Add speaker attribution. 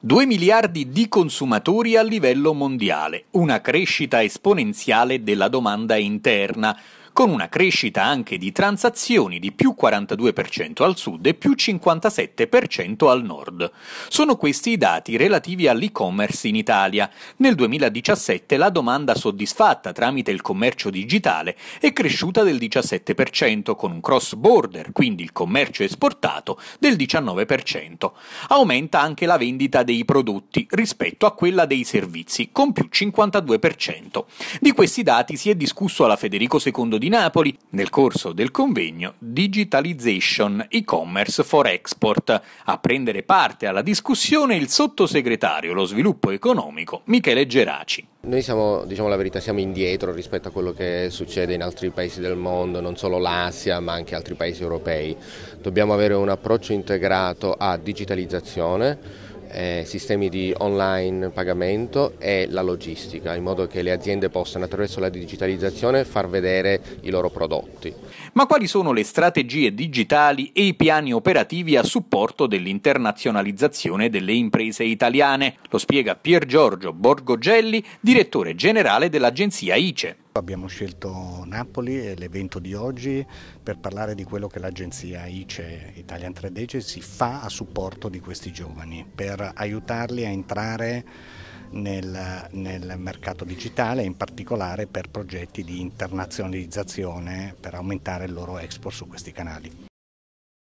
Speaker 1: 2 miliardi di consumatori a livello mondiale, una crescita esponenziale della domanda interna, con una crescita anche di transazioni di più 42% al sud e più 57% al nord. Sono questi i dati relativi all'e-commerce in Italia. Nel 2017 la domanda soddisfatta tramite il commercio digitale è cresciuta del 17% con un cross border, quindi il commercio esportato, del 19%. Aumenta anche la vendita dei prodotti rispetto a quella dei servizi con più 52%. Di questi dati si è discusso alla Federico II di di Napoli nel corso del convegno Digitalization e-commerce for export. A prendere parte alla discussione il sottosegretario allo sviluppo economico Michele Geraci.
Speaker 2: Noi siamo, diciamo la verità, siamo indietro rispetto a quello che succede in altri paesi del mondo, non solo l'Asia ma anche altri paesi europei. Dobbiamo avere un approccio integrato a digitalizzazione eh, sistemi di online pagamento e la logistica, in modo che le aziende possano attraverso la digitalizzazione far vedere i loro prodotti. Ma quali sono
Speaker 1: le strategie digitali e i piani operativi a supporto dell'internazionalizzazione delle imprese italiane? Lo spiega Pier Giorgio Borgogelli, direttore generale dell'agenzia ICE.
Speaker 3: Abbiamo scelto Napoli e l'evento di oggi per parlare di quello che l'agenzia ICE Italian Trade Agency fa a supporto di questi giovani, per aiutarli a entrare nel, nel, mercato digitale, in particolare per progetti di internazionalizzazione per aumentare il loro export su questi canali.